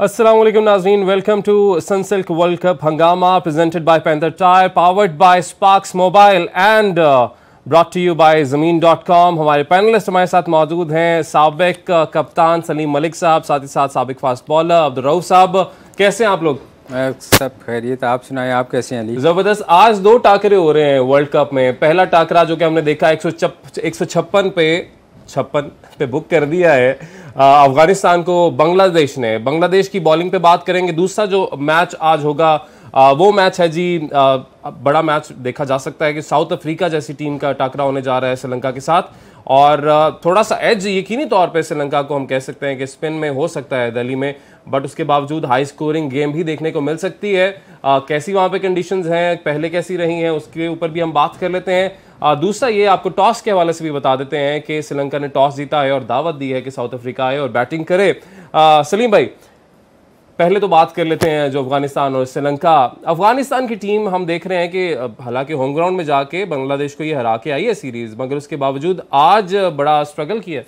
असलम नाजीन welcome to Sunsilk world cup हंगामा presented by Panther tyre powered by Sparks mobile and brought to you by Zameen dot com हमारे panelist हमारे साथ मौजूद हैं सबक uh, कप्तान सलीम मलिक साहब साथ ही साथ सबक फास्ट बॉलर अब्दुल अब्दुलरऊ साहब कैसे हैं आप लोग सब खैरियत आप सुनाए आप कैसे हैं ज़बरदस्त आज दो टाकरे हो रहे हैं वर्ल्ड कप में पहला टाकरा जो कि हमने देखा एक सौ छप्पन पे छप्पन पे बुक कर दिया है अफगानिस्तान को बांग्लादेश ने बांग्लादेश की बॉलिंग पे बात करेंगे दूसरा जो मैच आज होगा आ, वो मैच है जी आ, बड़ा मैच देखा जा सकता है कि साउथ अफ्रीका जैसी टीम का टाकरा होने जा रहा है श्रीलंका के साथ और थोड़ा सा एज यकीनी तौर पर श्रीलंका को हम कह सकते हैं कि स्पिन में हो सकता है दिल्ली में बट उसके बावजूद हाई स्कोरिंग गेम भी देखने को मिल सकती है आ, कैसी वहाँ पे कंडीशंस हैं पहले कैसी रही हैं उसके ऊपर भी हम बात कर लेते हैं आ, दूसरा ये आपको टॉस के हवाले से भी बता देते हैं कि श्रीलंका ने टॉस जीता है और दावत दी है कि साउथ अफ्रीका आए और बैटिंग करे आ, सलीम भाई पहले तो बात कर लेते हैं जो अफगानिस्तान और श्रीलंका अफगानिस्तान की टीम हम देख रहे हैं कि हालांकि होम ग्राउंड में जाके बांग्लादेश को ये हरा के आई है सीरीज मगर उसके बावजूद आज बड़ा स्ट्रगल किया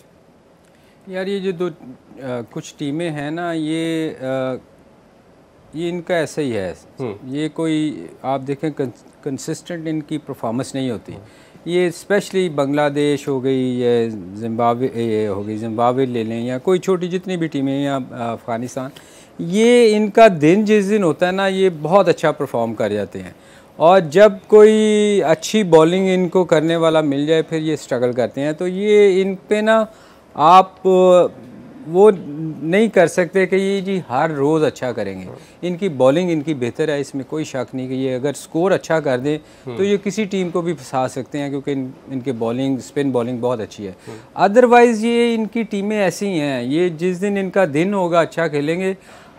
यार ये जो दो आ, कुछ टीमें हैं ना ये आ, ये इनका ऐसा ही है हम्म। ये कोई आप देखें कंसिस्टेंट इनकी परफॉर्मेंस नहीं होती ये स्पेशली बांग्लादेश हो गई या जिम्बावे ये हो गई जिम्बावे ले लें या कोई छोटी जितनी भी टीमें या अफ़गानिस्तान ये इनका दिन जिस दिन होता है ना ये बहुत अच्छा परफॉर्म कर जाते हैं और जब कोई अच्छी बॉलिंग इनको करने वाला मिल जाए फिर ये स्ट्रगल करते हैं तो ये इन पे ना आप वो नहीं कर सकते कि ये जी हर रोज़ अच्छा करेंगे इनकी बॉलिंग इनकी बेहतर है इसमें कोई शक नहीं कि ये अगर स्कोर अच्छा कर दें हम्म। तो ये किसी टीम को भी फंसा सकते हैं क्योंकि इन, इनके बॉलिंग स्पिन बॉलिंग बहुत अच्छी है अदरवाइज़ ये इनकी टीमें ऐसी हैं ये जिस दिन इनका दिन होगा अच्छा खेलेंगे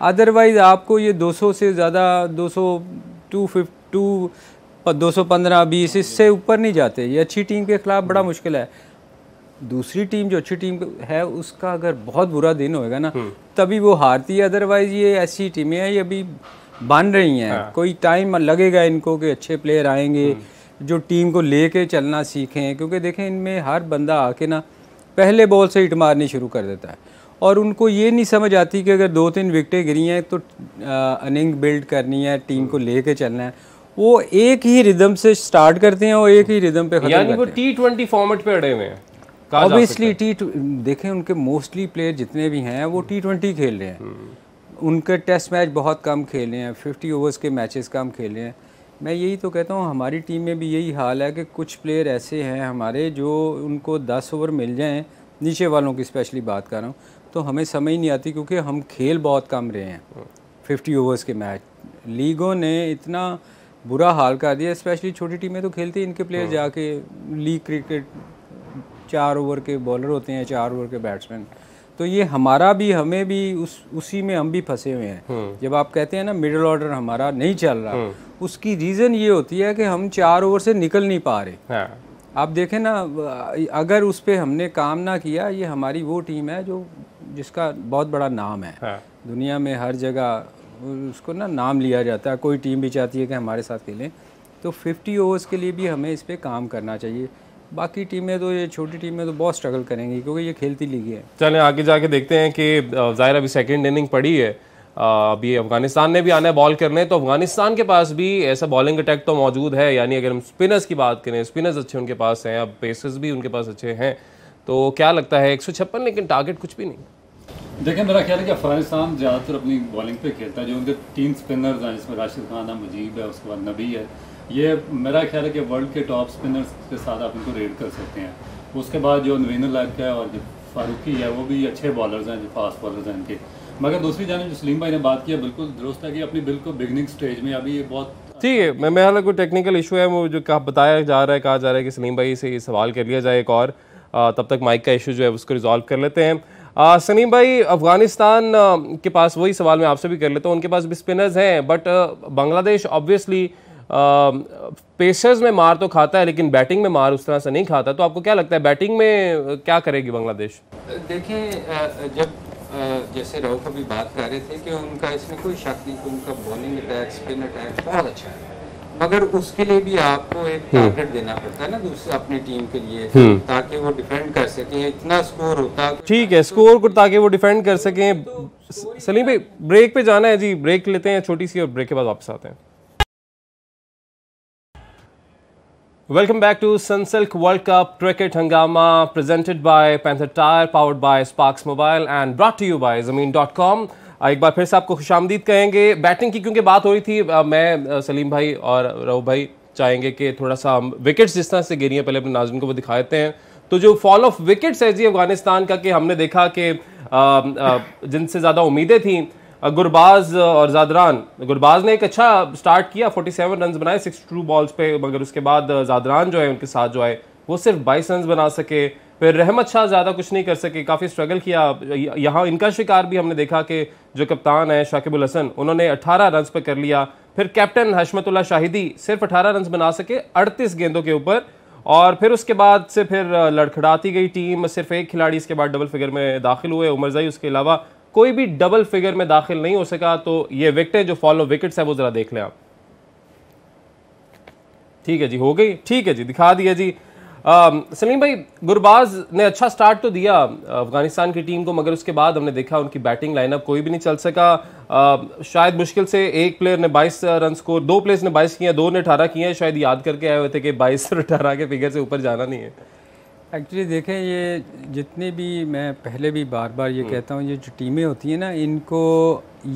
अदरवाइज़ आपको ये 200 से ज़्यादा 200 टू फिफ्ट टू दो सौ पंद्रह बीस इससे ऊपर नहीं जाते ये अच्छी टीम के ख़िलाफ़ बड़ा हम्म। मुश्किल है दूसरी टीम जो अच्छी टीम है उसका अगर बहुत बुरा दिन होएगा ना हम्म। तभी वो हारती है अदरवाइज़ ये ऐसी टीमें हैं ये अभी बन रही हैं हाँ। कोई टाइम लगेगा इनको कि अच्छे प्लेयर आएंगे हम्म। जो टीम को ले कर चलना सीखें क्योंकि देखें इनमें हर बंदा आके ना पहले बॉल से हिट मारनी शुरू कर देता है और उनको ये नहीं समझ आती कि अगर दो तीन विकटें गिरी हैं तो अनिंग बिल्ड करनी है टीम को ले कर चलना है वो एक ही रिदम से स्टार्ट करते हैं और एक ही रिदम पे यानी वो टी ट्वेंटी फॉर्मेट पे अड़े हुए हैं ऑब्वियसली टी देखें उनके मोस्टली प्लेयर जितने भी हैं वो टी ट्वेंटी खेल रहे हैं हम्म। उनके टेस्ट मैच बहुत कम खेल रहे हैं फिफ्टी ओवर्स के मैचेस कम खेल रहे हैं मैं यही तो कहता हूँ हमारी टीम में भी यही हाल है कि कुछ प्लेयर ऐसे हैं हमारे जो उनको दस ओवर मिल जाएँ नीचे वालों की स्पेशली बात कर रहा हूँ तो हमें समझ नहीं आती क्योंकि हम खेल बहुत कम रहे हैं फिफ्टी हाँ। ओवर्स के मैच लीगों ने इतना बुरा हाल कर दिया स्पेशली छोटी टीमें तो खेलती इनके प्लेयर हाँ। जाके लीग क्रिकेट चार ओवर के बॉलर होते हैं चार ओवर के बैट्समैन तो ये हमारा भी हमें भी उस उसी में हम भी फंसे हुए हैं हाँ। जब आप कहते हैं ना मिडिल ऑर्डर हमारा नहीं चल रहा उसकी रीज़न ये होती है कि हम चार ओवर से निकल नहीं पा रहे आप देखें ना अगर उस पर हमने काम ना किया ये हमारी वो टीम है जो जिसका बहुत बड़ा नाम है हाँ। दुनिया में हर जगह उसको ना नाम लिया जाता है कोई टीम भी चाहती है कि हमारे साथ खेलें तो 50 ओवर्स के लिए भी हमें इस पर काम करना चाहिए बाकी टीमें तो ये छोटी टीमें तो बहुत स्ट्रगल करेंगी क्योंकि ये खेलती लीग है चलें आगे जाके देखते हैं कि ज़ाहिर अभी सेकेंड इनिंग पड़ी है अभी अफगानिस्तान ने भी आना है बॉल करने तो अफगानिस्तान के पास भी ऐसा बॉलिंग अटैक तो मौजूद है यानी अगर हम स्पिनर्स की बात करें स्पिनर्स अच्छे उनके पास हैं अब पेसर्स भी उनके पास अच्छे हैं तो क्या लगता है एक लेकिन टारगेट कुछ भी नहीं देखिए मेरा ख्याल है कि अफगानिस्तान ज़्यादातर अपनी बॉलिंग पे खेलता है जो उनके तीन स्पिनर्स हैं जिसमें राशिद खान है मुजीब है उसके बाद नबी है ये मेरा ख्याल है कि वर्ल्ड के टॉप स्पिनर्स के साथ आप इनको रेड कर सकते हैं उसके बाद जो नवीन लाइक है और जो फारूकी है वो भी अच्छे बॉलर्स हैं जो फास्ट बॉलर हैं इनके मगर दूसरी जानब जो सलीम भाई ने बात की बिल्कुल दुरुस्त है कि अपनी बिल्कुल बिगनिंग स्टेज में अभी ये बहुत ठीक है मैं मेरा कोई टेक्निकल इशू है वो जो कहा बताया जा रहा है कहा जा रहा है कि सलीम भाई से ये सवाल कर लिया जाए एक और तब तक माइक का इशू जो है उसको रिजॉल्व कर लेते हैं सनीम भाई अफगानिस्तान के पास वही सवाल मैं आपसे भी कर लेता हूँ उनके पास भी स्पिनर्स हैं बट बांग्लादेश ऑब्वियसली पेसर्स में मार तो खाता है लेकिन बैटिंग में मार उस तरह से नहीं खाता तो आपको क्या लगता है बैटिंग में क्या करेगी बांग्लादेश देखिए जब जैसे राहुल अभी बात कर रहे थे कि उनका इसमें कोई शक नहीं उनका बॉलिंग अटैक स्पिन अटैक बहुत अच्छा है मगर उसके लिए भी आपको एक टारगेट हम्म। देना पड़ता है ना दूसरे अपनी टीम के लिए हम्म। ताकि वो डिफेंड कर सके इतना स्कोर होता है ठीक है स्कोर तो- को ताकि वो डिफेंड कर सके सलीम भाई ब्रेक पे जाना है जी ब्रेक लेते हैं छोटी सी और ब्रेक के बाद वापस आते हैं welcome back to Sunsilk world cup cricket हंगामा presented by Panther tyre powered by Sparks mobile and brought to you by Zameen dot com एक बार फिर से आपको खुश कहेंगे बैटिंग की क्योंकि बात हो रही थी मैं सलीम भाई और रहू भाई चाहेंगे कि थोड़ा सा हम विकेट्स जिस तरह से गिरी हैं पहले अपने नाजन को वो दिखाते हैं तो जो फॉल ऑफ विकेट्स है जी अफगानिस्तान का कि हमने देखा कि जिनसे ज़्यादा उम्मीदें थी गुरबाज और जादरान गुरबाज ने एक अच्छा स्टार्ट किया 47 रन बनाए सिक्स टू बॉल्स पे मगर उसके बाद जादरान जो है उनके साथ जो है वो सिर्फ बाईस रन बना सके फिर रहमत शाह ज़्यादा कुछ नहीं कर सके काफ़ी स्ट्रगल किया यहाँ इनका शिकार भी हमने देखा कि जो कप्तान है शाकिबुल हसन उन्होंने 18 रन पर कर लिया फिर कैप्टन हशमतुल्ला शाहिदी सिर्फ 18 रन बना सके 38 गेंदों के ऊपर और फिर उसके बाद से फिर लड़खड़ाती गई टीम सिर्फ एक खिलाड़ी इसके बाद डबल फिगर में दाखिल हुए उमरजई उसके अलावा कोई भी डबल फिगर में दाखिल नहीं हो सका तो ये विकटें जो फॉलो विकेट्स है वो ज़रा देख लें आप ठीक है जी हो गई ठीक है जी दिखा दिया जी Um, सलीम भाई गुरबाज ने अच्छा स्टार्ट तो दिया अफगानिस्तान की टीम को मगर उसके बाद हमने देखा उनकी बैटिंग लाइनअप कोई भी नहीं चल सका आ, um, शायद मुश्किल से एक प्लेयर ने 22 रन स्कोर दो प्लेयर्स ने 22 किए हैं दो ने अठारह किए हैं शायद याद करके आए हुए थे कि 22 और अठारह के फिगर से ऊपर जाना नहीं है एक्चुअली देखें ये जितने भी मैं पहले भी बार बार ये हम्म। कहता हूँ ये जो टीमें होती हैं ना इनको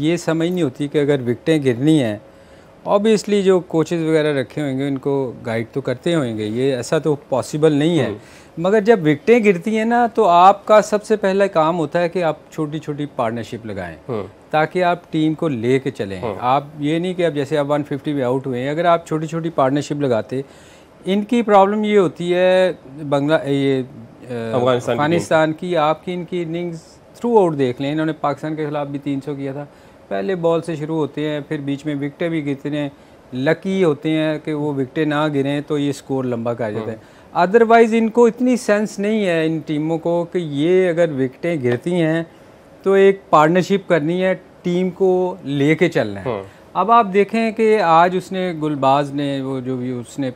ये समझ नहीं होती कि अगर विकटें गिरनी हैं ऑब्वियसली जो कोचेज़ वगैरह रखे होंगे उनको गाइड तो करते होंगे ये ऐसा तो पॉसिबल नहीं है हम्म। मगर जब विकटें गिरती हैं ना तो आपका सबसे पहला काम होता है कि आप छोटी छोटी पार्टनरशिप लगाएं हम्म। ताकि आप टीम को ले कर चलें हम्म। आप ये नहीं कि अब जैसे आप 150 में आउट हुए हैं अगर आप छोटी छोटी पार्टनरशिप लगाते इनकी प्रॉब्लम ये होती है बंगला ये अफगानिस्तान की आपकी इनकी इनिंग्स थ्रू आउट देख लें इन्होंने पाकिस्तान के खिलाफ भी सौ किया था पहले बॉल से शुरू होते हैं फिर बीच में विकटें भी गिरते हैं लकी होते हैं कि वो विकटें ना गिरें तो ये स्कोर लंबा कर जाता है अदरवाइज़ हम्म। इनको इतनी सेंस नहीं है इन टीमों को कि ये अगर विकटें गिरती हैं तो एक पार्टनरशिप करनी है टीम को ले कर चलना है हम्म। अब आप देखें कि आज उसने गुलबाज ने वो जो भी उसने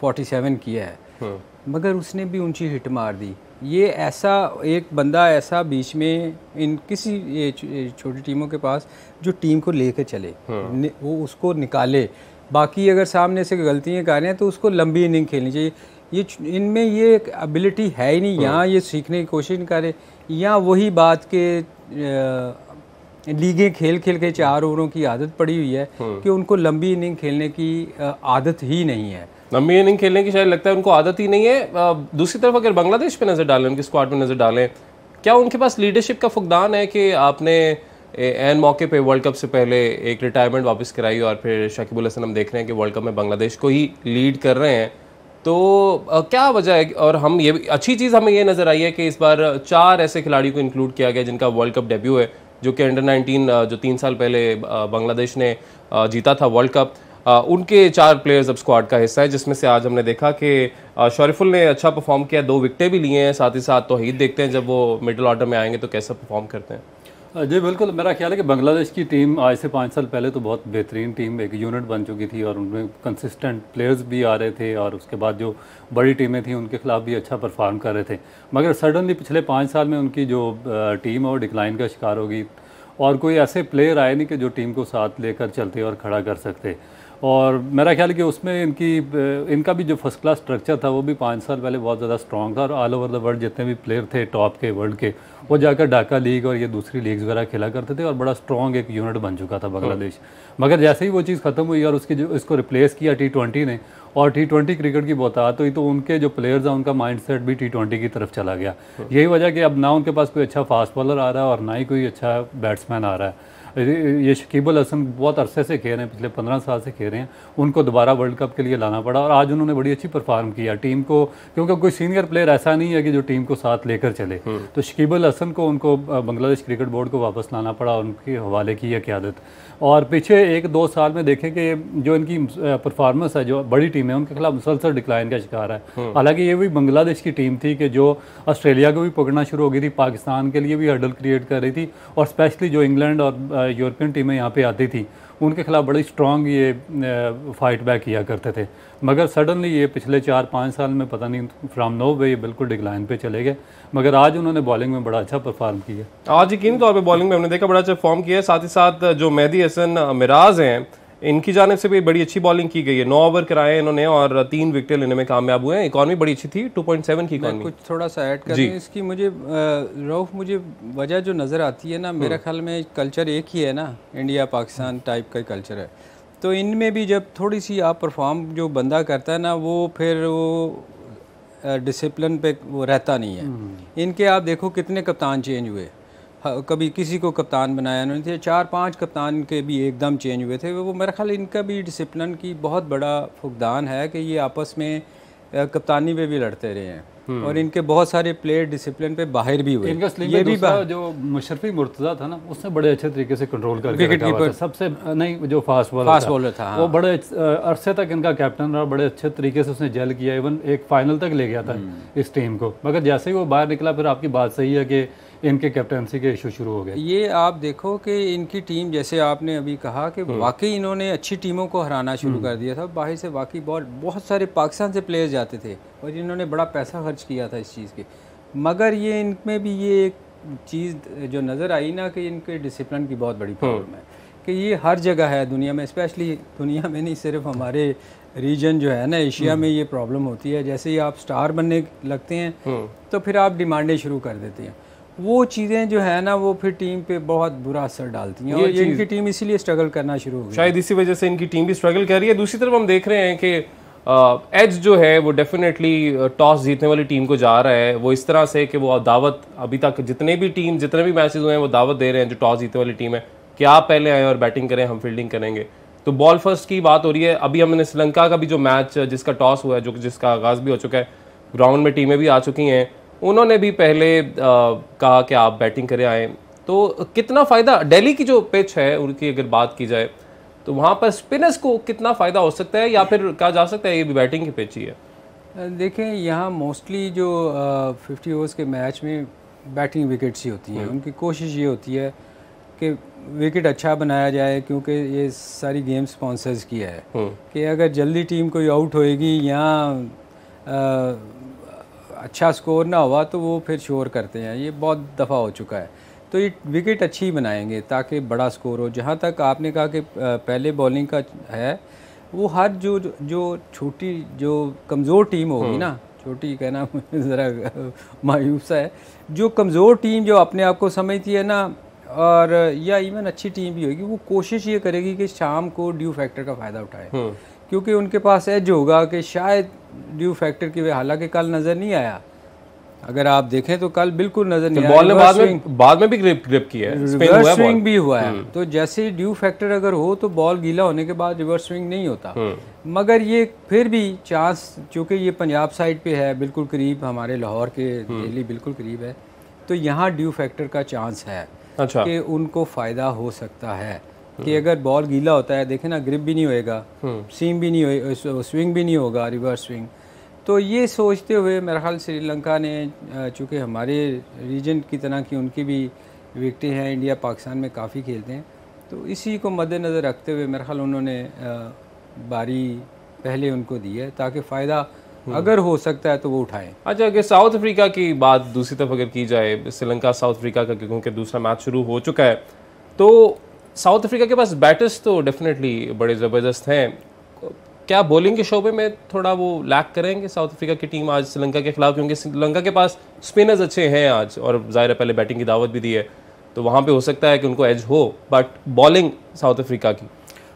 फोर्टी सेवन किया है हम्म। मगर उसने भी ऊंची हिट मार दी ये ऐसा एक बंदा ऐसा बीच में इन किसी छोटी टीमों के पास जो टीम को लेकर चले हाँ। वो उसको निकाले बाकी अगर सामने से गलतियाँ कर रहे हैं तो उसको लंबी इनिंग खेलनी चाहिए ये इनमें ये एबिलिटी है ही नहीं यहाँ हाँ। ये सीखने की कोशिश नहीं करे या वही बात के लीगें खेल खेल के चार ओवरों की आदत पड़ी हुई है हाँ। कि उनको लंबी इनिंग खेलने की आदत ही नहीं है लंबी इनिंग खेलने की शायद लगता है उनको आदत ही नहीं है दूसरी तरफ अगर बांग्लादेश पे नज़र डालें उनके स्क्वाड में नज़र डालें क्या उनके पास लीडरशिप का फुकदान है कि आपने एन मौके पे वर्ल्ड कप से पहले एक रिटायरमेंट वापस कराई और फिर शकीबुल हसन हम देख रहे हैं कि वर्ल्ड कप में बांग्लादेश को ही लीड कर रहे हैं तो क्या वजह है और हम ये अच्छी चीज़ हमें ये नज़र आई है कि इस बार चार ऐसे खिलाड़ियों को इंक्लूड किया गया जिनका वर्ल्ड कप डेब्यू है जो कि अंडर 19 जो तीन साल पहले बांग्लादेश ने जीता था वर्ल्ड कप उनके चार प्लेयर्स अब स्क्वाड का हिस्सा है जिसमें से आज हमने देखा कि शरीफुल ने अच्छा परफॉर्म किया दो विकटें भी लिए हैं साथ ही साथ तोहीद देखते हैं जब वो मिडिल ऑर्डर में आएंगे तो कैसा परफॉर्म करते हैं जी बिल्कुल मेरा ख्याल है कि बांग्लादेश की टीम आज से पाँच साल पहले तो बहुत बेहतरीन टीम एक यूनिट बन चुकी थी और उनमें कंसिस्टेंट प्लेयर्स भी आ रहे थे और उसके बाद जो बड़ी टीमें थीं उनके खिलाफ भी अच्छा परफॉर्म कर रहे थे मगर सडनली पिछले पाँच साल में उनकी जो टीम है वो डिक्लाइन का शिकार होगी और कोई ऐसे प्लेयर आए नहीं कि जो टीम को साथ लेकर चलते और खड़ा कर सकते और मेरा ख्याल कि उसमें इनकी इनका भी जो फर्स्ट क्लास स्ट्रक्चर था वो भी पाँच साल पहले बहुत ज़्यादा स्ट्रॉग था और ऑल ओवर द वर्ल्ड जितने भी प्लेयर थे टॉप के वर्ल्ड के वो जाकर ढाका लीग और ये दूसरी लीग्स वगैरह खेला करते थे और बड़ा स्ट्रॉन्ग एक यूनिट बन चुका था बांग्लादेश हाँ। मगर जैसे ही वो चीज़ ख़त्म हुई और उसकी जो इसको रिप्लेस किया टी ने और टी ट्वेंटी क्रिकेट की बहुत हुई तो उनके जो प्लेयर्स हैं उनका माइंड सेट भी टी ट्वेंटी की तरफ चला गया हाँ। यही वजह कि अब ना उनके पास कोई अच्छा फास्ट बॉलर आ रहा है और ना ही कोई अच्छा बैट्समैन आ रहा है ये शकीबल हसन बहुत अरसे से खेल रहे हैं पिछले पंद्रह साल से खेल रहे हैं उनको दोबारा वर्ल्ड कप के लिए लाना पड़ा और आज उन्होंने बड़ी अच्छी परफॉर्म किया टीम को क्योंकि कोई सीनियर प्लेयर ऐसा नहीं है कि जो टीम को साथ लेकर चले हम्म। तो शकीबुल हसन को उनको बांग्लादेश क्रिकेट बोर्ड को वापस लाना पड़ा और उनके हवाले की यह क्यादत और पीछे एक दो साल में देखें कि जो इनकी परफॉर्मेंस है जो बड़ी टीम है उनके खिलाफ मुसलसल डिक्लाइन का शिकार है हम्म। हालांकि ये भी बांग्लादेश की टीम थी कि जो ऑस्ट्रेलिया को भी पकड़ना शुरू हो गई थी पाकिस्तान के लिए भी हर्डल क्रिएट कर रही थी और स्पेशली जो इंग्लैंड और यूरोपियन टीमें यहाँ पर आती थी उनके खिलाफ बड़ी स्ट्रॉन्ग ये फाइट बैक किया करते थे मगर सडनली ये पिछले चार पाँच साल में पता नहीं फ्राम नो वे ये बिल्कुल डिक्लाइन पे चले गए मगर आज उन्होंने बॉलिंग में बड़ा अच्छा परफॉर्म किया आज यकीन तौर पर बॉलिंग में हमने देखा बड़ा अच्छा परफॉर्म किया साथ ही साथ जो मेहदी हसन मिराज हैं इनकी जानब से भी बड़ी अच्छी बॉलिंग की गई है नौ ओवर कराए इन्होंने और तीन विकेट लेने में कामयाब हुए हैं इकॉनमी बड़ी अच्छी थी 2.7 की इकॉनमी कुछ थोड़ा सा ऐड कर इसकी मुझे रऊफ मुझे वजह जो नज़र आती है ना मेरे हम्म। ख्याल में कल्चर एक ही है ना इंडिया पाकिस्तान टाइप का कल्चर है तो इनमें भी जब थोड़ी सी आप परफॉर्म जो बंदा करता है ना वो फिर वो डिसिप्लिन पे वो रहता नहीं है हम्म। इनके आप देखो कितने कप्तान चेंज हुए हाँ, कभी किसी को कप्तान बनाया नहीं थे चार पांच कप्तान के भी एकदम चेंज हुए थे वो मेरा ख्याल इनका भी डिसिप्लिन की बहुत बड़ा फुकदान है कि ये आपस में कप्तानी पे भी लड़ते रहे हैं हम्म। और इनके बहुत सारे प्लेयर डिसिप्लिन पे बाहर भी हुए ये भी जो मुशरफी मुर्तजा था ना उसने बड़े अच्छे तरीके से कंट्रोल कर विकेट कीपर सबसे नहीं जो फास्ट बॉलर फास्ट बॉलर था हाँ। वो बड़े अरसे तक इनका कैप्टन रहा बड़े अच्छे तरीके से उसने जेल किया इवन एक फाइनल तक ले गया था हम्म। इस टीम को मगर जैसे ही वो बाहर निकला फिर आपकी बात सही है कि इनके कैप्टनसी के इशू शुरू हो गए ये आप देखो कि इनकी टीम जैसे आपने अभी कहा कि हम्म। वाकई इन्होंने अच्छी टीमों को हराना शुरू हम्म। कर दिया था बाहर से वाकई बहुत बहुत सारे पाकिस्तान से प्लेयर्स जाते थे और इन्होंने बड़ा पैसा खर्च किया था इस चीज़ के मगर ये इनमें भी ये एक चीज़ जो नज़र आई ना कि इनके डिसिप्लिन की बहुत बड़ी प्रॉब्लम हम्म। है कि ये हर जगह है दुनिया में स्पेशली दुनिया में नहीं सिर्फ हमारे रीजन जो है ना एशिया में ये प्रॉब्लम होती है जैसे ही आप स्टार बनने लगते हैं तो फिर आप डिमांडें शुरू कर देते हैं वो चीज़ें जो है ना वो फिर टीम पे बहुत बुरा असर डालती हैं और ये इनकी टीम इसीलिए स्ट्रगल करना शुरू हो शायद इसी वजह से इनकी टीम भी स्ट्रगल कर रही है दूसरी तरफ हम देख रहे हैं कि एज जो है वो डेफिनेटली टॉस जीतने वाली टीम को जा रहा है वो इस तरह से कि वो दावत अभी तक जितने भी टीम जितने भी मैचेज हुए हैं वो दावत दे रहे हैं जो टॉस जीतने वाली टीम है कि आप पहले आए और बैटिंग करें हम फील्डिंग करेंगे तो बॉल फर्स्ट की बात हो रही है अभी हमने श्रीलंका का भी जो मैच जिसका टॉस हुआ है जो जिसका आगाज़ भी हो चुका है ग्राउंड में टीमें भी आ चुकी हैं उन्होंने भी पहले कहा कि आप बैटिंग करें आए तो कितना फ़ायदा दिल्ली की जो पिच है उनकी अगर बात की जाए तो वहाँ पर स्पिनर्स को कितना फ़ायदा हो सकता है या फिर कहा जा सकता है ये भी बैटिंग की पिच ही है देखें यहाँ मोस्टली जो फिफ्टी ओवर्स के मैच में बैटिंग विकेट्स ही होती हैं हम्म। उनकी कोशिश ये होती है कि विकेट अच्छा बनाया जाए क्योंकि ये सारी गेम स्पॉन्सर्स की है हम्म। कि अगर जल्दी टीम कोई आउट होएगी या अच्छा स्कोर ना हुआ तो वो फिर शोर करते हैं ये बहुत दफ़ा हो चुका है तो ये विकेट अच्छी बनाएंगे ताकि बड़ा स्कोर हो जहाँ तक आपने कहा कि पहले बॉलिंग का है वो हर जो जो छोटी जो कमज़ोर टीम होगी हम्म। ना छोटी कहना ज़रा मायूस है जो कमज़ोर टीम जो अपने आप को समझती है ना और या इवन अच्छी टीम भी होगी वो कोशिश ये करेगी कि शाम को ड्यू फैक्टर का फ़ायदा उठाए हम्म। क्योंकि उनके पास एज होगा कि शायद ड्यू फैक्टर की हालांकि कल नज़र नहीं आया अगर आप देखें तो कल बिल्कुल नजर नहीं बॉल तो ने बाद में बाद में भी ग्रिप ग्रिप किया है रिवर्स स्विंग भी हुआ है हम्म। तो जैसे ही ड्यू फैक्टर अगर हो तो बॉल गीला होने के बाद रिवर्स स्विंग नहीं होता हम्म। मगर ये फिर भी चांस चूंकि ये पंजाब साइड पे है बिल्कुल करीब हमारे लाहौर के हम्म। दिल्ली बिल्कुल करीब है तो यहाँ ड्यू फैक्टर का चांस है अच्छा। कि उनको फ़ायदा हो सकता है कि हाँ। अगर बॉल गीला होता है देखे ना ग्रिप भी नहीं होएगा सीम हाँ। भी नहीं होए स्विंग भी नहीं होगा रिवर्स स्विंग तो ये सोचते हुए मेरा ख्याल श्रीलंका ने चूँकि हमारे रीजन की तरह की उनकी भी विकटें हैं इंडिया पाकिस्तान में काफ़ी खेलते हैं तो इसी को मद्देनज़र रखते हुए मेरा ख्याल उन्होंने बारी पहले उनको दी है ताकि फ़ायदा हाँ। अगर हो सकता है तो वो उठाएं अच्छा अगर साउथ अफ्रीका की बात दूसरी तरफ अगर की जाए श्रीलंका साउथ अफ्रीका का क्योंकि दूसरा मैच शुरू हो चुका है तो साउथ अफ्रीका के पास बैटर्स तो डेफिनेटली बड़े ज़बरदस्त हैं क्या बॉलिंग के शोबे में थोड़ा वो लैक करेंगे साउथ अफ्रीका की टीम आज श्रीलंका के खिलाफ क्योंकि श्रीलंका के पास स्पिनर्स अच्छे हैं आज और ज़ाहिर पहले बैटिंग की दावत भी दी है तो वहाँ पे हो सकता है कि उनको एज हो बट बॉलिंग साउथ अफ्रीका की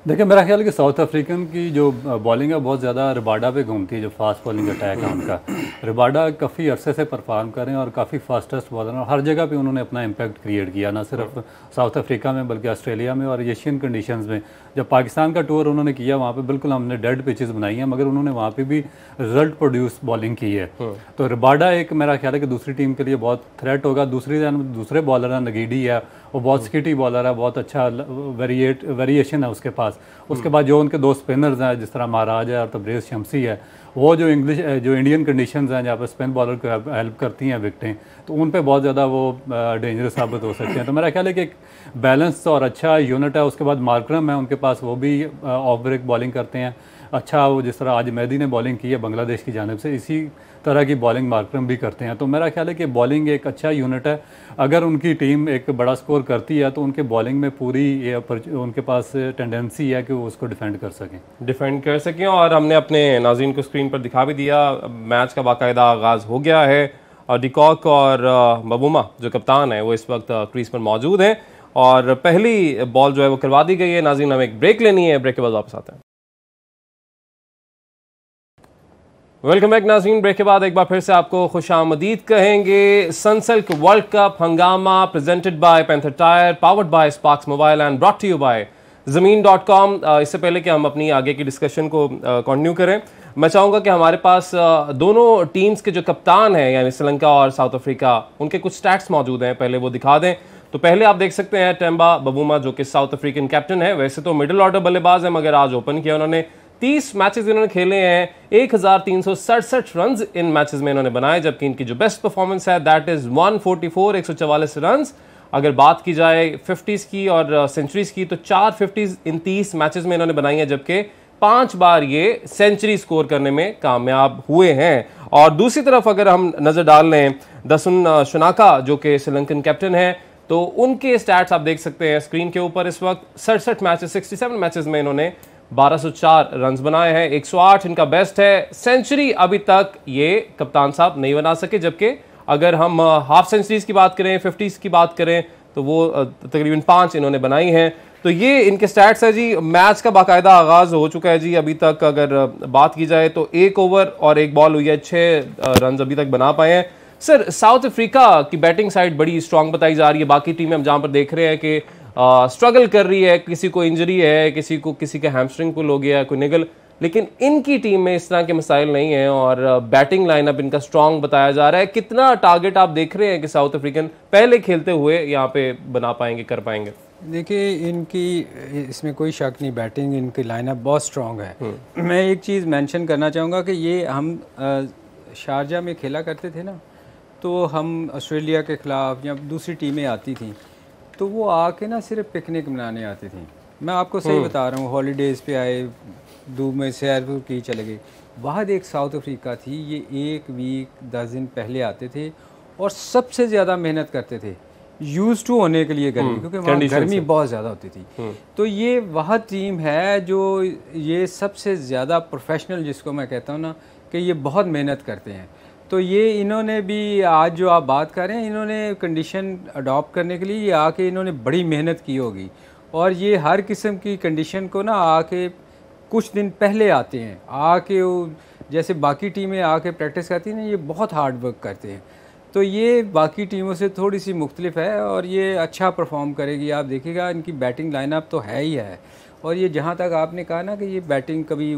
देखिए मेरा ख्याल है कि साउथ अफ्रीकन की जो बॉलिंग है बहुत ज़्यादा रिबाडा पे घूमती है जो फास्ट बॉलिंग अटैक है उनका रिबाडा काफ़ी अरसे से परफॉर्म कर रहे हैं और काफ़ी फास्टेस्ट बॉलर और हर जगह पे उन्होंने अपना इम्पैक्ट क्रिएट किया ना सिर्फ साउथ अफ्रीका में बल्कि ऑस्ट्रेलिया में और एशियन कंडीशन में जब पाकिस्तान का टूर उन्होंने किया वहाँ पर बिल्कुल हमने डेड पिचेज़ बनाई हैं मगर उन्होंने वहाँ पर भी रिजल्ट प्रोड्यूस बॉलिंग की है हम्म। तो रिबाडा एक मेरा ख्याल है कि दूसरी टीम के लिए बहुत थ्रेट होगा दूसरी दूसरे बॉलर हैं नगीडी है वो बहुत स्किटी हम्म। बॉलर है बहुत अच्छा वेरिएट वेरिएशन है उसके पास उसके बाद जो उनके दो स्पिनर्स हैं जिस तरह महाराज है और तब्रेज़ शमसी है वो जो इंग्लिश जो इंडियन कंडीशंस हैं जहाँ पर स्पिन बॉलर को हेल्प करती हैं विकटें तो उन पे बहुत ज़्यादा वो डेंजरस साबित हो सकते हैं तो मेरा ख्याल है कि एक बैलेंस और अच्छा यूनिट है उसके बाद मार्क्रम है उनके पास वो भी ऑफ ब्रेक बॉलिंग करते हैं अच्छा वो जिस तरह आज मेहदी ने बॉलिंग की है बांग्लादेश की जानब से इसी तरह की बॉलिंग मार्क्रम भी करते हैं तो मेरा ख्याल है कि बॉलिंग एक अच्छा यूनिट है अगर उनकी टीम एक बड़ा स्कोर करती है तो उनके बॉलिंग में पूरी ये उनके पास टेंडेंसी है कि वो उसको डिफेंड कर सकें डिफेंड कर सकें और हमने अपने नाजीन को स्क्रीन स्क्रीन पर दिखा भी दिया मैच का बाकायदा आगाज़ हो गया है और डिकॉक और मबूमा जो कप्तान है वो इस वक्त क्रीज पर मौजूद हैं और पहली बॉल जो है वो करवा दी गई है नाजीन हमें एक ब्रेक लेनी है ब्रेक के बाद वापस आते हैं वेलकम बैक नाजीन ब्रेक के बाद एक बार फिर से आपको खुश आमदीद कहेंगे सनसल्क वर्ल्ड कप हंगामा presented by Panther tyre powered by Sparks mobile and brought to you by Zameen dot com इससे पहले कि हम अपनी आगे की डिस्कशन को कंटिन्यू करें मैं चाहूँगा कि हमारे पास दोनों टीम्स के जो कप्तान हैं यानी श्रीलंका और साउथ अफ्रीका उनके कुछ स्टैट्स मौजूद हैं पहले वो दिखा दें तो पहले आप देख सकते हैं टेम्बा बबूमा जो कि साउथ अफ्रीकन कैप्टन है वैसे तो मिडिल ऑर्डर बल्लेबाज है मगर आज ओपन किया उन्होंने तीस मैचेस इन्होंने खेले हैं एक हजार तीन सौ सड़सठ रन इन मैचेस में इन्होंने बनाए जबकि इनकी जो बेस्ट परफॉर्मेंस है दैट इज 144 144 रन अगर बात की जाए फिफ्टीज़ की और सेंचुरीज़ uh, की तो चार फिफ्टीज़ इन तीस मैच में इन्होंने बनाई हैं जबकि पांच बार ये सेंचुरी स्कोर करने में कामयाब हुए हैं और दूसरी तरफ अगर हम नज़र डाल लें दसुन uh, शुनाका जो कि श्रीलंकन कैप्टन है तो उनके स्टैट्स आप देख सकते हैं स्क्रीन के ऊपर इस वक्त सड़सठ मैचेस 67 मैचेस में इन्होंने 1204 रन्स बनाए हैं 108 इनका बेस्ट है सेंचुरी अभी तक ये कप्तान साहब नहीं बना सके जबकि अगर हम हाफ सेंचुरीज़ की बात करें फिफ्टीज़ की बात करें तो वो तकरीबन पाँच इन्होंने बनाई हैं तो ये इनके स्टैट्स है जी मैच का बाकायदा आगाज़ हो चुका है जी अभी तक अगर बात की जाए तो एक ओवर और एक बॉल हुई है छः रन अभी तक बना पाए हैं सर साउथ अफ्रीका की बैटिंग साइड बड़ी स्ट्रांग बताई जा रही है बाकी टीमें हम जहाँ पर देख रहे हैं कि स्ट्रगल कर रही है किसी को इंजरी है किसी को किसी के हैमस्ट्रिंग पुल हो गया कोई निगल लेकिन इनकी टीम में इस तरह के मसाइल नहीं हैं और बैटिंग लाइनअप इनका स्ट्रांग बताया जा रहा है कितना टारगेट आप देख रहे हैं कि साउथ अफ्रीकन पहले खेलते हुए यहाँ पे बना पाएंगे कर पाएंगे देखिए इनकी इसमें कोई शक नहीं बैटिंग इनकी लाइनअप बहुत स्ट्रांग है हम्म। मैं एक चीज़ मेंशन करना चाहूँगा कि ये हम शारजा में खेला करते थे ना तो हम ऑस्ट्रेलिया के ख़िलाफ़ या दूसरी टीमें आती थी तो वो आके ना सिर्फ पिकनिक मनाने आती थी मैं आपको सही हम्म। बता रहा हूँ हॉलीडेज़ पे आए दूब में सैरपुर की चले गए वाहद एक साउथ अफ्रीका थी ये एक वीक दस दिन पहले आते थे और सबसे ज़्यादा मेहनत करते थे यूज टू होने के लिए गर्मी हम्म, क्योंकि वहाँ गर्मी बहुत ज़्यादा होती थी हम्म। तो ये वह टीम है जो ये सबसे ज़्यादा प्रोफेशनल जिसको मैं कहता हूँ ना कि ये बहुत मेहनत करते हैं तो ये इन्होंने भी आज जो आप बात कर रहे हैं इन्होंने कंडीशन अडॉप्ट करने के लिए ये आके इन्होंने बड़ी मेहनत की होगी और ये हर किस्म की कंडीशन को ना आके कुछ दिन पहले आते हैं आके वो जैसे बाकी टीमें आके प्रैक्टिस करती हैं ना ये बहुत हार्ड वर्क करते हैं तो ये बाकी टीमों से थोड़ी सी मुख्तलिफ है और ये अच्छा परफॉर्म करेगी आप देखिएगा इनकी बैटिंग लाइनअप तो है ही है और ये जहाँ तक आपने कहा ना कि ये बैटिंग कभी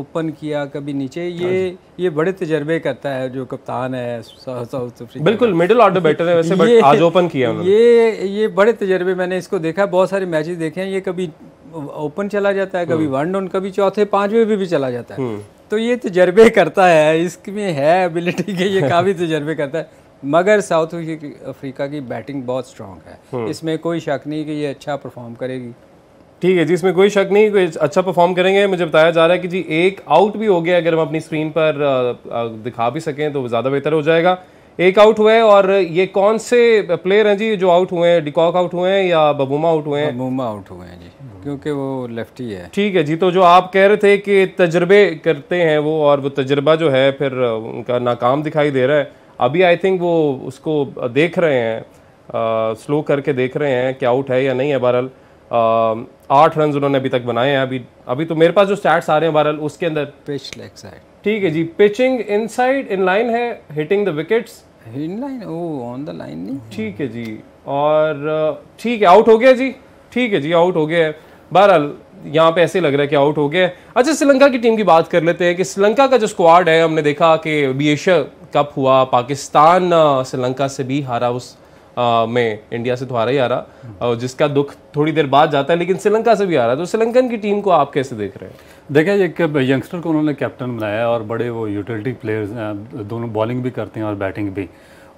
ओपन किया कभी नीचे हाँ ये ये बड़े तजर्बे करता है जो कप्तान है साउथ अफ्रीका बिल्कुल मिडिल ऑर्डर बैटर है वैसे बट आज ओपन किया ये ये बड़े तजर्बे मैंने इसको देखा बहुत सारे मैचेस देखे हैं ये कभी ओपन चला जाता है कभी हम्म। वन डाउन कभी चौथे पांचवें भी, भी चला जाता है हम्म। तो ये तजर्बे तो करता है इसमें है एबिलिटी के ये काफ़ी तजर्बे तो करता है मगर साउथ अफ्रीका की बैटिंग बहुत स्ट्रांग है हम्म। इसमें कोई शक नहीं कि ये अच्छा परफॉर्म करेगी ठीक है जी इसमें कोई शक नहीं कोई अच्छा परफॉर्म करेंगे मुझे बताया जा रहा है कि जी एक आउट भी हो गया अगर हम अपनी स्क्रीन पर दिखा भी सकें तो ज़्यादा बेहतर हो जाएगा एक आउट हुए और ये कौन से प्लेयर हैं जी जो आउट हुए हैं डिकॉक आउट हुए हैं या बबूमा आउट हुए हैं बबूमा आउट हुए हैं जी क्योंकि वो लेफ्टी है ठीक है जी तो जो आप कह रहे थे कि तजर्बे करते हैं वो और वो तजर्बा जो है फिर उनका नाकाम दिखाई दे रहा है अभी आई थिंक वो उसको देख रहे हैं आ, स्लो करके देख रहे हैं कि आउट है या नहीं है बहरहाल आठ रन उन्होंने अभी तक बनाए हैं अभी अभी तो मेरे पास जो स्टैट्स आ रहे हैं बहरहाल उसके अंदर पिच लेग साइड ठीक है जी पिचिंग इन लाइन है हिटिंग द विकेट्स लाइन ओ ऑन द लाइन नहीं ठीक है जी और ठीक है आउट हो गया जी ठीक है जी आउट हो गया है बहरहाल यहाँ पे ऐसे लग रहा है कि आउट हो गए अच्छा श्रीलंका की टीम की बात कर लेते हैं कि श्रीलंका का जो स्क्वाड है हमने देखा कि बी एशिया कप हुआ पाकिस्तान श्रीलंका से भी हारा उस आ, में इंडिया से तो हारा ही हारा और जिसका दुख थोड़ी देर बाद जाता है लेकिन श्रीलंका से भी हारा तो श्रीलंकन की टीम को आप कैसे देख रहे हैं देखें एक यंगस्टर को उन्होंने कैप्टन बनाया और बड़े वो यूटिलिटी प्लेयर्स दोनों बॉलिंग भी करते हैं और बैटिंग भी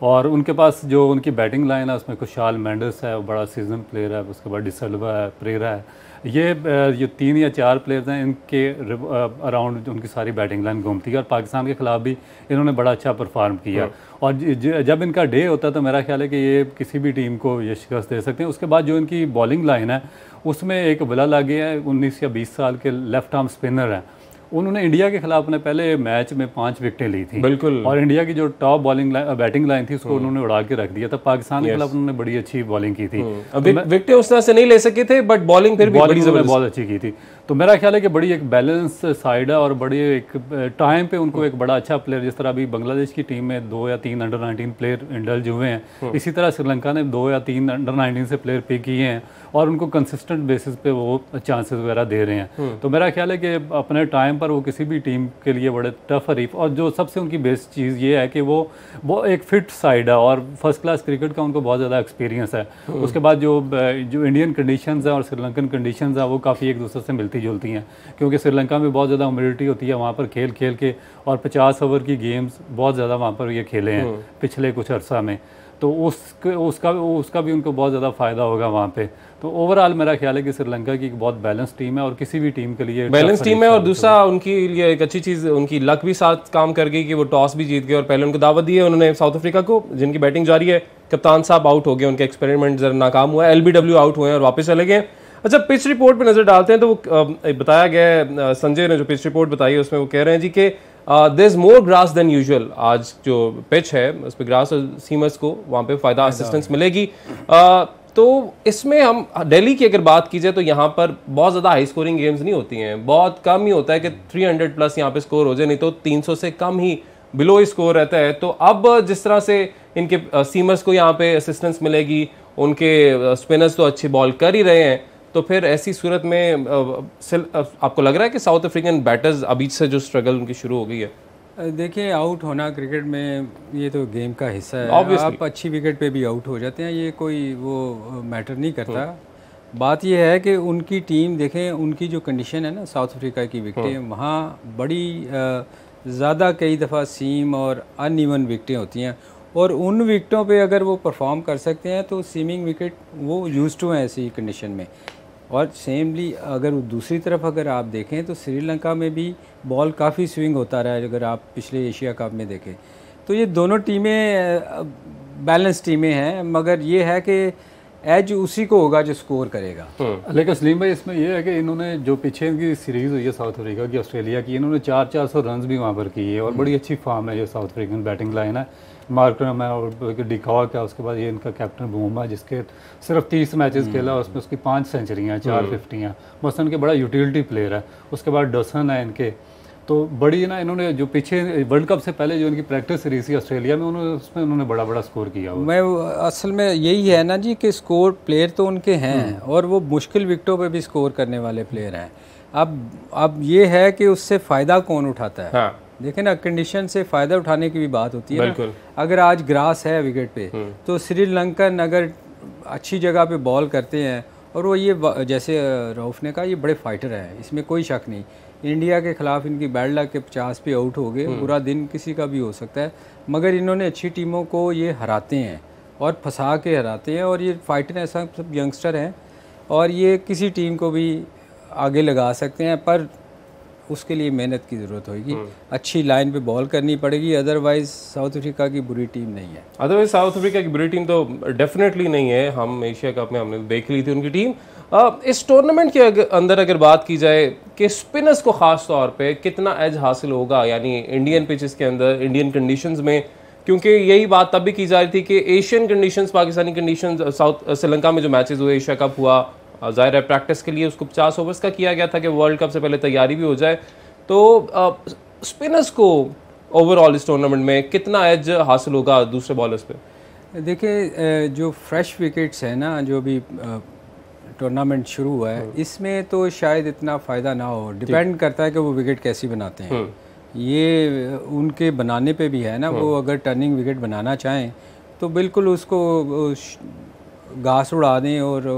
और उनके पास जो उनकी बैटिंग लाइन है उसमें खुशहाल मैंडस है वो बड़ा सीजन प्लेयर है उसके बाद डिसल्वा है प्रेरा है ये जो तीन या चार प्लेयर्स हैं इनके अराउंड उनकी सारी बैटिंग लाइन घूमती है और पाकिस्तान के ख़िलाफ़ भी इन्होंने बड़ा अच्छा परफॉर्म किया हाँ। और जब इनका डे होता है तो मेरा ख्याल है कि ये किसी भी टीम को ये शिकस्त दे सकते हैं उसके बाद जो इनकी बॉलिंग लाइन है उसमें एक बला लागे है उन्नीस या बीस साल के लेफ्ट आर्म स्पिनर हैं उन्होंने इंडिया के खिलाफ अपने पहले मैच में पांच विकटें ली थी बिल्कुल और इंडिया की जो top bowling line batting line थी उसको हम्म। उन्होंने उड़ा के रख दिया था पाकिस्तान के खिलाफ उन्होंने बड़ी अच्छी बॉलिंग की थी हम्म। तो विकटें उस तरह से नहीं ले सके थे बट बॉलिंग फिर बॉलिंग बहुत अच्छी की थी तो मेरा ख्याल है कि बड़ी एक बैलेंस साइड है और बड़ी एक टाइम पे उनको एक बड़ा अच्छा प्लेयर जिस तरह अभी बांग्लादेश की टीम में दो या तीन अंडर 19 प्लेयर इंडल्ज हुए हैं हम्म। इसी तरह श्रीलंका ने दो या तीन अंडर 19 से प्लेयर पिक किए हैं और उनको कंसिस्टेंट बेसिस पे वो चांसेस वगैरह दे रहे हैं हम्म। तो मेरा ख्याल है कि अपने टाइम पर वो किसी भी टीम के लिए बड़े टफ हरीफ और जो सबसे उनकी बेस्ट चीज़ ये है कि वो वो एक फिट साइड है और फर्स्ट क्लास क्रिकेट का उनको बहुत ज़्यादा एक्सपीरियंस है हम्म। उसके बाद जो जो इंडियन कंडीशन है और श्रीलंकन कंडीशन है वो काफ़ी एक दूसरे से मिलती मिलती जुलती हैं क्योंकि श्रीलंका में बहुत ज़्यादा ह्यूमिडिटी होती है वहाँ पर खेल खेल के और पचास ओवर की गेम्स बहुत ज़्यादा वहाँ पर ये खेले हैं हम्म। पिछले कुछ अर्सा में तो उस उसका उसका भी उनको बहुत ज़्यादा फ़ायदा होगा वहाँ पे तो ओवरऑल मेरा ख्याल है कि श्रीलंका की एक बहुत बैलेंस टीम है और किसी भी टीम के लिए बैलेंस टीम है और दूसरा उनकी लिए एक अच्छी चीज़ उनकी लक भी साथ काम कर गई कि वो टॉस भी जीत गए और पहले उनको दावत दी है उन्होंने साउथ अफ्रीका को जिनकी बैटिंग जारी है कप्तान साहब आउट हो गए उनके एक्सपेरिमेंट जरा नाकाम हुआ एल आउट हुए और वापस चले गए अच्छा पिच रिपोर्ट पे नज़र डालते हैं तो वो बताया गया है संजय ने जो पिच रिपोर्ट बताई है उसमें वो कह रहे हैं जी कि there is more grass than usual आज जो पिच है उस पर ग्रास और सीमर्स को वहाँ पे फ़ायदा असिस्टेंस मिलेगी आ, तो इसमें हम दिल्ली की अगर बात की जाए तो यहाँ पर बहुत ज़्यादा हाई स्कोरिंग गेम्स नहीं होती हैं बहुत कम ही होता है कि 300 प्लस यहाँ पे स्कोर हो जाए नहीं तो 300 से कम ही बिलो स्कोर रहता है तो अब जिस तरह से इनके सीमर्स को यहाँ पे असिस्टेंस मिलेगी उनके स्पिनर्स तो अच्छी बॉल कर ही रहे हैं तो फिर ऐसी सूरत में आपको लग रहा है कि साउथ अफ्रीकन बैटर्स अभी से जो स्ट्रगल उनकी शुरू हो गई है देखिए आउट होना क्रिकेट में ये तो गेम का हिस्सा है Obviously. आप अच्छी विकेट पे भी आउट हो जाते हैं ये कोई वो मैटर नहीं करता hmm. बात यह है कि उनकी टीम देखें उनकी जो कंडीशन है ना साउथ अफ्रीका की विकटें hmm. वहाँ बड़ी ज़्यादा कई दफ़ा सीम और अन ईवन विकटें होती हैं और उन विकटों पे अगर वो परफॉर्म कर सकते हैं तो सीमिंग विकेट वो यूज टू हैं ऐसी कंडीशन में और सेमली अगर दूसरी तरफ अगर आप देखें तो श्रीलंका में भी बॉल काफ़ी स्विंग होता रहा है अगर आप पिछले एशिया कप में देखें तो ये दोनों टीमें बैलेंस टीमें हैं मगर ये है कि एज उसी को होगा जो स्कोर करेगा हम्म। लेकिन सलीम भाई इसमें यह है कि इन्होंने जो पीछे इनकी सीरीज़ हुई है साउथ अफ्रीका की ऑस्ट्रेलिया की इन्होंने चार चार सौ रन भी वहाँ पर किए और हम्म। बड़ी अच्छी फॉर्म है ये साउथ अफ्रीकन बैटिंग लाइन है मार्कर है और डिकॉक है उसके बाद ये इनका कैप्टन बूमा जिसके सिर्फ तीस मैचेस खेला उसमें उसकी पाँच सेंचुरियाँ चार हम्म। फिफ्टियाँ बस इनके बड़ा यूटिलिटी प्लेयर है उसके बाद डसन है इनके तो बड़ी ना इन्होंने जो पीछे वर्ल्ड कप से पहले जो इनकी प्रैक्टिस सीरीज थी ऑस्ट्रेलिया में उन्होंने उसमें उन्होंने बड़ा बड़ा स्कोर किया मैं असल में यही है ना जी कि स्कोर प्लेयर तो उनके हैं हम्म। और वो मुश्किल विकटों पर भी स्कोर करने वाले प्लेयर हैं अब अब ये है कि उससे फ़ायदा कौन उठाता है हाँ। देखे ना कंडीशन से फ़ायदा उठाने की भी बात होती है अगर आज ग्रास है विकेट पे हम्म। तो श्रीलंकन अगर अच्छी जगह पे बॉल करते हैं और वो ये जैसे रऊफ़ ने कहा ये बड़े फाइटर हैं इसमें कोई शक नहीं इंडिया के खिलाफ इनकी बैड लक के पचास पे आउट हो गए हम्म। पूरा दिन किसी का भी हो सकता है मगर इन्होंने अच्छी टीमों को ये हराते हैं और फंसा के हराते हैं और ये फाइटर ऐसा सब यंगस्टर हैं और ये किसी टीम को भी आगे लगा सकते हैं पर उसके लिए मेहनत की ज़रूरत होगी हम्म। अच्छी लाइन पे बॉल करनी पड़ेगी अदरवाइज साउथ अफ्रीका की बुरी टीम नहीं है अदरवाइज साउथ अफ्रीका की बुरी टीम तो डेफिनेटली नहीं है हम एशिया कप में हमने देख ली थी उनकी टीम आ, इस टूर्नामेंट के अगर, अंदर अगर बात की जाए कि स्पिनर्स को ख़ास तौर पर कितना एज हासिल होगा यानी इंडियन पिचेस के अंदर इंडियन कंडीशन में क्योंकि यही बात तब भी की जा रही थी कि Asian conditions Pakistani conditions south Sri Lanka में जो मैचेस हुए एशिया कप हुआ ज़ाहिर है प्रैक्टिस के लिए उसको पचास ओवर्स का किया गया था कि वर्ल्ड कप से पहले तैयारी भी हो जाए तो स्पिनर्स को ओवरऑल इस टूर्नामेंट में कितना एज हासिल होगा दूसरे बॉलर्स पे देखिए जो फ्रेश विकेट्स हैं ना जो भी टूर्नामेंट शुरू हुआ है हम्म। इसमें तो शायद इतना फ़ायदा ना हो डिपेंड करता है कि वो विकेट कैसी बनाते हैं हम्म। ये उनके बनाने पे भी है ना वो हम्म। अगर टर्निंग विकेट बनाना चाहें तो बिल्कुल उसको घास उड़ा दें और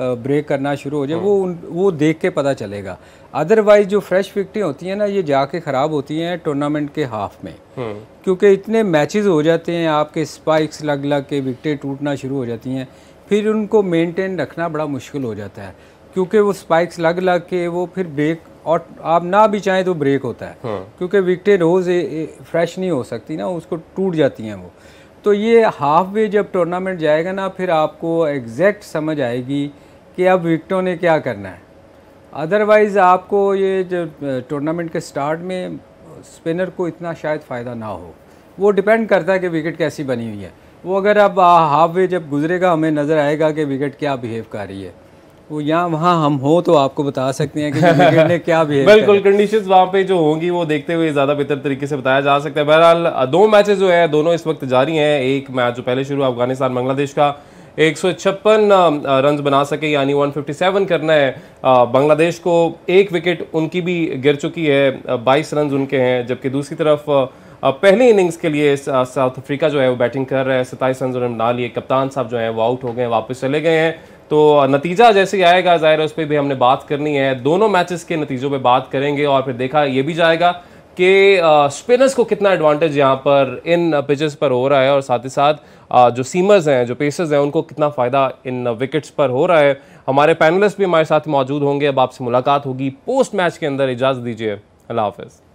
ब्रेक करना शुरू हो जाए हाँ। वो उन वो देख के पता चलेगा अदरवाइज जो फ्रेश विकटें होती हैं ना ये जाके ख़राब होती हैं टूर्नामेंट के हाफ में हाँ। क्योंकि इतने मैचेस हो जाते हैं आपके स्पाइक्स लग लग के विकटें टूटना शुरू हो जाती हैं फिर उनको मेनटेन रखना बड़ा मुश्किल हो जाता है क्योंकि वो स्पाइक्स लग लग के वो फिर ब्रेक और आप ना भी चाहें तो ब्रेक होता है हाँ। क्योंकि विकटें रोज़ फ्रेश नहीं हो सकती ना उसको टूट जाती हैं वो तो ये हाफ वे जब टूर्नामेंट जाएगा ना फिर आपको एग्जैक्ट समझ आएगी कि अब विकटों ने क्या करना है अदरवाइज़ आपको ये जो टूर्नामेंट के स्टार्ट में स्पिनर को इतना शायद फ़ायदा ना हो वो डिपेंड करता है कि विकेट कैसी बनी हुई है वो अगर अब हाफ वे जब गुजरेगा हमें नज़र आएगा कि विकेट क्या बिहेव कर रही है वो यहाँ वहाँ हम हो तो आपको बता सकते हैं कि विकेट ने क्या बिहेव बिल्कुल कंडीशंस वहाँ पे जो होंगी वो देखते हुए ज़्यादा बेहतर तरीके से बताया जा सकता है बहरहाल दो मैचेस जो है दोनों इस वक्त जारी हैं एक मैच जो पहले शुरू अफगानिस्तान बांग्लादेश का एक रन बना सके यानी 157 करना है बांग्लादेश को एक विकेट उनकी भी गिर चुकी है 22 रन उनके हैं जबकि दूसरी तरफ पहले इनिंग्स के लिए साउथ अफ्रीका जो है वो बैटिंग कर रहा है सत्ताईस रन उन्होंने बना लिए कप्तान साहब जो हैं वो आउट हो गए वापस चले गए हैं तो नतीजा जैसे ही आएगा ज़ाहिर उस पर भी हमने बात करनी है दोनों मैचेस के नतीजों पे बात करेंगे और फिर देखा ये भी जाएगा कि स्पिनर्स को कितना एडवांटेज यहाँ पर इन पिचेस पर हो रहा है और साथ ही साथ जो सीमर्स हैं जो पेसर्स हैं उनको कितना फ़ायदा इन विकेट्स पर हो रहा है हमारे पैनलिस्ट भी हमारे साथ मौजूद होंगे अब आपसे मुलाकात होगी पोस्ट मैच के अंदर इजाज़त दीजिए अल्लाह हाफिज़